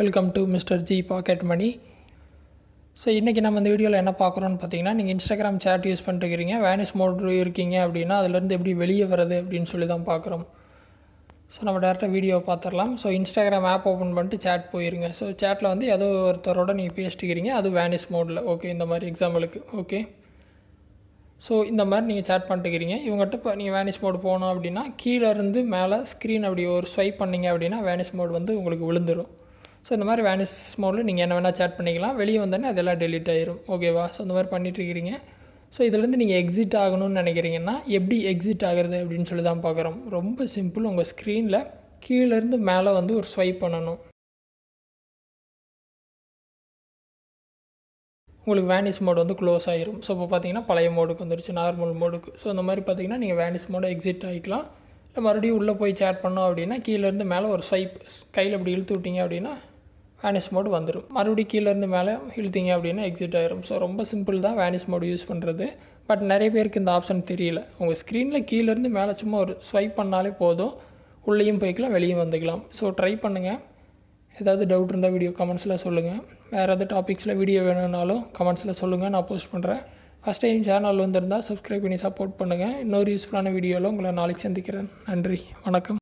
welcome to mister G pocket money so இன்றைக்கி நம்ம இந்த வீடியோவில் என்ன பார்க்குறோன்னு பார்த்தீங்கன்னா நீங்கள் இன்ஸ்டாகிராம் சேட் யூஸ் பண்ணிட்டுருக்கீங்க வேனிஸ் மோட் இருக்கீங்க அப்படின்னா அதுலேருந்து எப்படி வெளியே வருது அப்படின்னு சொல்லி தான் பார்க்குறோம் ஸோ நம்ம டேரெக்டாக வீடியோவை பார்த்துடலாம் ஸோ இன்ஸ்டாகிராம் ஆப் ஓப்பன் பண்ணிட்டு சேட் போயிருங்க ஸோ சேட்டில் வந்து ஏதோ ஒருத்தரோட நீங்கள் பேசிட்டுக்கிறீங்க அது வேனிஸ் மோடில் ஓகே இந்த மாதிரி எக்ஸாம்பிளுக்கு ஓகே ஸோ இந்த மாதிரி நீங்கள் சேட் பண்ணிட்டுக்கிறீங்க இவங்ககிட்ட இப்போ நீங்கள் வேனிஸ் மோடு போனோம் அப்படின்னா கீழேருந்து மேலே ஸ்க்ரீன் அப்படி ஒரு ஸ்வைப் பண்ணிங்க அப்படின்னா வேனிஸ் மோடு வந்து உங்களுக்கு விழுந்துடும் ஸோ இந்த மாதிரி வேனிஸ் மோடில் நீங்கள் என்ன வேணால் சேட் பண்ணிக்கலாம் வெளியே வந்தோடனே அதெல்லாம் டெலிட் ஆயிரும் ஓகேவா ஸோ அந்த மாதிரி பண்ணிட்டுருக்கிறீங்க ஸோ இதுலேருந்து நீங்கள் எக்ஸிட் ஆகணும்னு நினைக்கிறீங்கன்னா எப்படி எக்ஸிட் ஆகிறது அப்படின்னு சொல்லி தான் பார்க்குறோம் ரொம்ப சிம்பிள் உங்கள் ஸ்க்ரீனில் கீழேருந்து மேலே வந்து ஒரு ஸ்வைப் பண்ணணும் உங்களுக்கு வேனிஸ் மோடு வந்து க்ளோஸ் ஆகிரும் ஸோ இப்போ பார்த்தீங்கன்னா பழைய மோடுக்கு வந்துருச்சு நார்மல் மோடுக்கு ஸோ இந்த மாதிரி பார்த்தீங்கன்னா நீங்கள் வேனிஸ் மோடு எக்ஸிட் ஆகிக்கலாம் இல்லை மறுபடியும் உள்ளே போய் சேட் பண்ணோம் அப்படின்னா கீழேருந்து மேலே ஒரு ஸ்வைப் கையில் இப்படி இழுத்து விட்டிங்க அப்படின்னா வேனிஸ் மோடு வந்துடும் மறுபடியும் கீழேருந்து மேலே இழுத்திங்க அப்படின்னா எக்ஸிட் ஆயிரும் ஸோ ரொம்ப சிம்பிள் தான் வேனிஸ் மோடு யூஸ் பண்ணுறது பட் நிறைய பேருக்கு இந்த ஆப்ஷன் தெரியல உங்கள் ஸ்க்ரீனில் கீழேருந்து மேலே சும்மா ஒரு ஸ்வைப் பண்ணாலே போதும் உள்ளேயும் போய்க்கலாம் வெளியும் வந்துக்கலாம் ஸோ ட்ரை பண்ணுங்கள் ஏதாவது டவுட் இருந்தால் வீடியோ கமெண்ட்ஸில் சொல்லுங்கள் வேறு ஏதாவது டாபிக்ஸில் வீடியோ வேணும்னாலும் கமெண்ட்ஸில் சொல்லுங்கள் நான் போஸ்ட் பண்ணுறேன் ஃபஸ்ட் டைம் சேனல் வந்திருந்தால் சப்ஸ்கிரைப் பண்ணி சப்போர்ட் பண்ணுங்கள் இன்னொரு யூஸ்ஃபுல்லான வீடியோவில் உங்களை நாளைக்கு சந்திக்கிறேன் நன்றி வணக்கம்